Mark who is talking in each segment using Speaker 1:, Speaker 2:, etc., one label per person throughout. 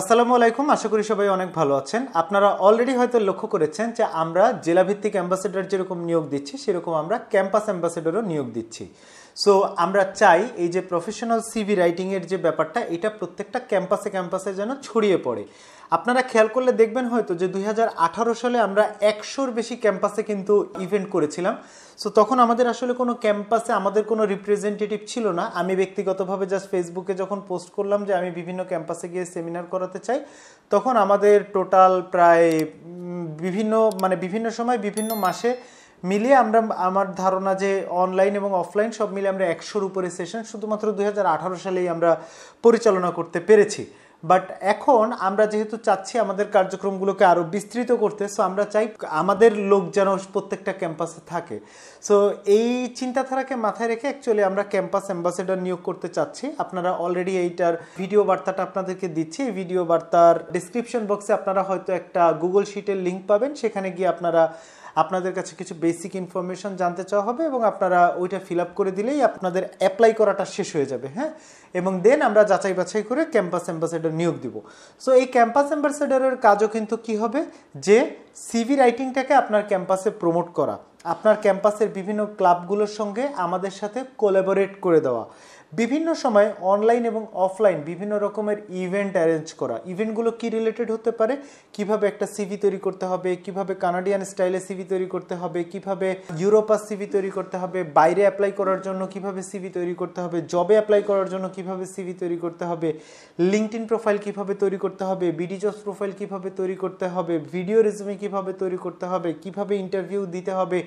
Speaker 1: আসসালামু আলাইকুম আশা করি সবাই অনেক ভালো আছেন আপনারা অলরেডি হয়তো লক্ষ্য করেছেন যে আমরা জেলাভিত্তিক অ্যাম্বাসেডর যেরকম নিয়োগ দিচ্ছি সেরকম আমরা ক্যাম্পাস অ্যাম্বাসেডরও নিয়োগ দিচ্ছি সো আমরা চাই এই যে প্রফেশনাল সিভি রাইটিংয়ের যে ব্যাপারটা এটা প্রত্যেকটা ক্যাম্পাসে ক্যাম্পাসে যেন ছড়িয়ে পড়ে আপনারা খেয়াল করলে দেখবেন হয়তো যে দুই সালে আমরা একশোর বেশি ক্যাম্পাসে কিন্তু ইভেন্ট করেছিলাম সো তখন আমাদের আসলে কোনো ক্যাম্পাসে আমাদের কোনো রিপ্রেজেন্টেটিভ ছিল না আমি ব্যক্তিগতভাবে জাস্ট ফেসবুকে যখন পোস্ট করলাম যে আমি বিভিন্ন ক্যাম্পাসে গিয়ে সেমিনার করাতে চাই তখন আমাদের টোটাল প্রায় বিভিন্ন মানে বিভিন্ন সময় বিভিন্ন মাসে মিলিয়ে আমরা আমার ধারণা যে অনলাইন এবং অফলাইন সব মিলে আমরা একশোর উপরে সেশন শুধুমাত্র দুই সালেই আমরা পরিচালনা করতে পেরেছি বাট এখন আমরা যেহেতু চাচ্ছি আমাদের কার্যক্রমগুলোকে আরও বিস্তৃত করতে সো আমরা চাই আমাদের লোক যেন প্রত্যেকটা ক্যাম্পাসে থাকে সো এই চিন্তাধারাকে মাথায় রেখে অ্যাকচুয়ালি আমরা ক্যাম্পাস অ্যাম্বাসেডার নিয়োগ করতে চাচ্ছি আপনারা অলরেডি এইটার ভিডিও বার্তাটা আপনাদেরকে দিচ্ছি এই ভিডিও বার্তার ডিসক্রিপশন বক্সে আপনারা হয়তো একটা গুগল শিটের লিঙ্ক পাবেন সেখানে গিয়ে আপনারা আপনাদের কাছে কিছু বেসিক ইনফরমেশান জানতে চাওয়া হবে এবং আপনারা ওইটা ফিল আপ করে দিলেই আপনাদের অ্যাপ্লাই করাটা শেষ হয়ে যাবে হ্যাঁ এবং দেন আমরা যাচাই বাছাই করে ক্যাম্পাস অ্যাম্বাসেডার নিয়োগ দিব সো এই ক্যাম্পাস অ্যাম্বাসেডারের কাজও কিন্তু কি হবে যে সিভি রাইটিংটাকে আপনার ক্যাম্পাসে প্রমোট করা আপনার ক্যাম্পাসের বিভিন্ন ক্লাবগুলোর সঙ্গে আমাদের সাথে কোলাবোরেট করে দেওয়া বিভিন্ন সময় অনলাইন এবং অফলাইন বিভিন্ন রকমের ইভেন্ট অ্যারেঞ্জ করা ইভেন্টগুলো কি রিলেটেড হতে পারে কিভাবে একটা সিভি তৈরি করতে হবে কিভাবে কানাডিয়ান স্টাইলে সিভি তৈরি করতে হবে কিভাবে ইউরোপার সিভি তৈরি করতে হবে বাইরে অ্যাপ্লাই করার জন্য কিভাবে সিভি তৈরি করতে হবে জবে অ্যাপ্লাই করার জন্য কিভাবে সিভি তৈরি করতে হবে লিঙ্কড প্রোফাইল কিভাবে তৈরি করতে হবে বিডি জবস প্রোফাইল কিভাবে তৈরি করতে হবে ভিডিও রেজুমে কিভাবে তৈরি করতে হবে কিভাবে ইন্টারভিউ দিতে হবে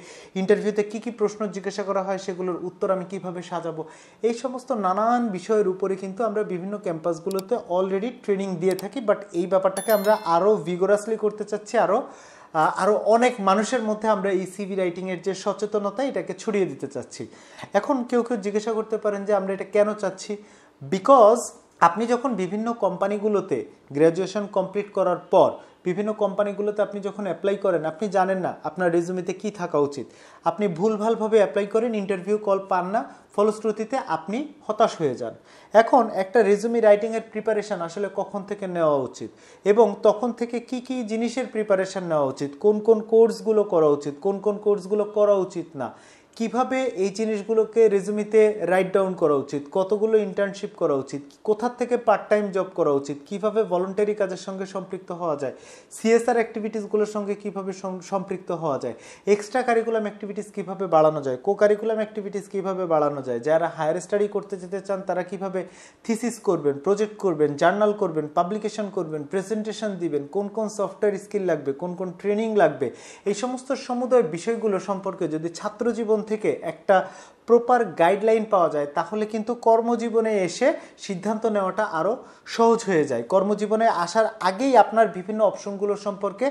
Speaker 1: ইন্টারভিউতে কি কি প্রশ্ন জিজ্ঞাসা করা হয় সেগুলোর উত্তর আমি কিভাবে সাজাবো এই সমস্ত নানান বিষয়ের উপরে কিন্তু আমরা বিভিন্ন ক্যাম্পাসগুলোতে অলরেডি ট্রেনিং দিয়ে থাকি বাট এই ব্যাপারটাকে আমরা আরও ভিগোরাসলি করতে চাচ্ছি আরও আরও অনেক মানুষের মধ্যে আমরা এই সিভি রাইটিংয়ের যে সচেতনতা এটাকে ছড়িয়ে দিতে চাচ্ছি এখন কেউ কেউ জিজ্ঞাসা করতে পারেন যে আমরা এটা কেন চাচ্ছি বিকজ আপনি যখন বিভিন্ন কোম্পানিগুলোতে গ্র্যাজুয়েশন কমপ্লিট করার পর বিভিন্ন কোম্পানিগুলোতে আপনি যখন অ্যাপ্লাই করেন আপনি জানেন না আপনার রেজুমিতে কি থাকা উচিত আপনি ভুলভালভাবে অ্যাপ্লাই করেন ইন্টারভিউ কল পান না ফলশ্রুতিতে আপনি হতাশ হয়ে যান এখন একটা রেজুমি রাইটিংয়ের প্রিপারেশান আসলে কখন থেকে নেওয়া উচিত এবং তখন থেকে কি কি জিনিসের প্রিপারেশান নেওয়া উচিত কোন কোন কোর্সগুলো করা উচিত কোন কোন কোর্সগুলো করা উচিত না কিভাবে এই জিনিসগুলোকে রেজুমিতে রাইট ডাউন করা উচিত কতগুলো ইন্টার্নশিপ করা উচিত কোথার থেকে পার্ট টাইম জব করা উচিত কিভাবে ভলেন্টারি কাজের সঙ্গে সম্পৃক্ত হওয়া যায় সিএসআর অ্যাক্টিভিটিসগুলোর সঙ্গে কিভাবে সম্পৃক্ত হওয়া যায় এক্সট্রা কারিকুলাম অ্যাক্টিভিটিস কিভাবে বাড়ানো যায় কো কারিকুলাম অ্যাক্টিভিটিস কিভাবে বাড়ানো যায় যারা হায়ার স্টাডি করতে যেতে চান তারা কিভাবে থিসিস করবেন প্রজেক্ট করবেন জার্নাল করবেন পাবলিকেশন করবেন প্রেজেন্টেশন দিবেন কোন কোন সফটওয়্যার স্কিল লাগবে কোন কোন ট্রেনিং লাগবে এই সমস্ত সমুদয় বিষয়গুলো সম্পর্কে যদি ছাত্রজীবন থেকে একটা প্রপার গাইডলাইন পাওয়া যায় তাহলে কিন্তু কর্মজীবনে এসে সিদ্ধান্ত নেওয়াটা আরও সহজ হয়ে যায় কর্মজীবনে আসার আগেই আপনার বিভিন্ন অপশনগুলো সম্পর্কে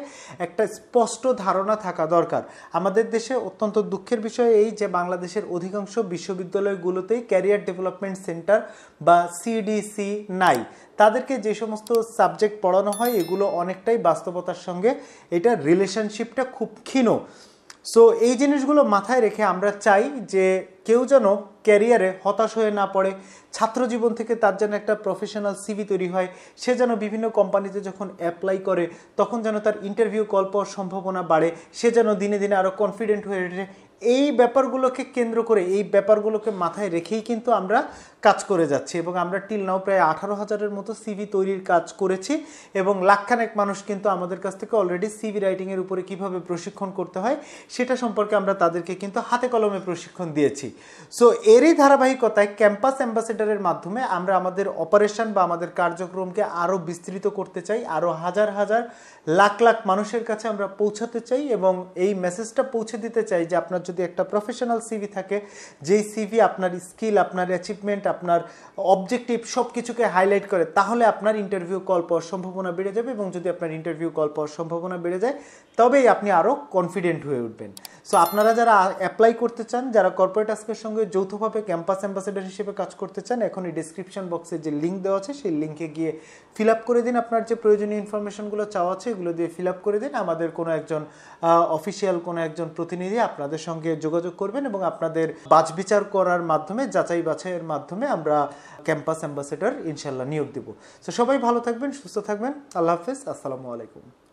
Speaker 1: একটা স্পষ্ট ধারণা থাকা দরকার আমাদের দেশে অত্যন্ত দুঃখের বিষয় এই যে বাংলাদেশের অধিকাংশ বিশ্ববিদ্যালয়গুলোতেই ক্যারিয়ার ডেভেলপমেন্ট সেন্টার বা সিডিসি নাই তাদেরকে যে সমস্ত সাবজেক্ট পড়ানো হয় এগুলো অনেকটাই বাস্তবতার সঙ্গে এটা রিলেশনশিপটা খুব ক্ষীণ সো এই জিনিসগুলো মাথায় রেখে আমরা চাই যে কেউ যেন ক্যারিয়ারে হতাশ হয়ে না পড়ে ছাত্রজীবন থেকে তার যেন একটা প্রফেশনাল সিভি তৈরি হয় সে যেন বিভিন্ন কোম্পানিতে যখন অ্যাপ্লাই করে তখন যেন তার ইন্টারভিউ কল পাওয়ার সম্ভাবনা বাড়ে সে যেন দিনে দিনে আরও কনফিডেন্ট হয়ে ওঠে এই ব্যাপারগুলোকে কেন্দ্র করে এই ব্যাপারগুলোকে মাথায় রেখেই কিন্তু আমরা কাজ করে যাচ্ছি এবং আমরা টিল নাও প্রায় আঠারো হাজারের মতো সিভি তৈরির কাজ করেছি এবং লাখখানেক মানুষ কিন্তু আমাদের কাছ থেকে অলরেডি সিভি রাইটিংয়ের উপরে কিভাবে প্রশিক্ষণ করতে হয় সেটা সম্পর্কে আমরা তাদেরকে কিন্তু হাতে কলমে প্রশিক্ষণ দিয়েছি সো এরই ধারাবাহিকতায় ক্যাম্পাস অ্যাম্বাসেডারের মাধ্যমে আমরা আমাদের অপারেশন বা আমাদের কার্যক্রমকে আরও বিস্তৃত করতে চাই আরও হাজার হাজার লাখ লাখ মানুষের কাছে আমরা পৌঁছাতে চাই এবং এই মেসেজটা পৌঁছে দিতে চাই যে আপনার যদি একটা প্রফেশনাল সিভি থাকে যেই সিভি আপনার স্কিল আপনার অ্যাচিভমেন্ট আপনার অবজেক্টিভ সব কিছুকে হাইলাইট করে তাহলে আপনার ইন্টারভিউ কল পাওয়ার সম্ভাবনা বেড়ে যাবে এবং যদি আপনার ইন্টারভিউ কল পাওয়ার সম্ভাবনা বেড়ে যায় তবেই আপনি আরও কনফিডেন্ট হয়ে উঠবেন সো আপনারা যারা অ্যাপ্লাই করতে চান যারা কর্পোরেট আজকের সঙ্গে যৌথভাবে ক্যাম্পাস অ্যাম্বাসেডার হিসেবে কাজ করতে চান এখন এই ডিসক্রিপশন বক্সে যে লিঙ্ক দেওয়া আছে সেই লিঙ্কে গিয়ে ফিল আপ করে দিন আপনার যে প্রয়োজনীয় ইনফরমেশনগুলো চাওয়া আছে এগুলো দিয়ে ফিল আপ করে দিন আমাদের কোনো একজন অফিসিয়াল কোনো একজন প্রতিনিধি আপনাদের সঙ্গে যোগাযোগ করবেন এবং আপনাদের বাছ বিচার করার মাধ্যমে যাচাই বাছাইয়ের মাধ্যমে আমরা ক্যাম্পাস অ্যাম্বাসেডর ইনশাল্লাহ নিয়োগ দেবো সো সবাই ভালো থাকবেন সুস্থ থাকবেন আল্লাহ হাফেজ আসসালামু আলাইকুম